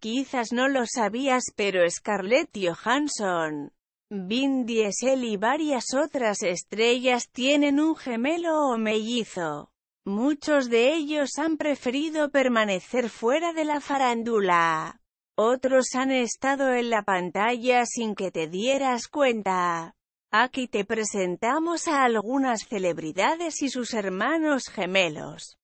Quizás no lo sabías pero Scarlett Johansson, Vin Diesel y varias otras estrellas tienen un gemelo o mellizo. Muchos de ellos han preferido permanecer fuera de la farándula. Otros han estado en la pantalla sin que te dieras cuenta. Aquí te presentamos a algunas celebridades y sus hermanos gemelos.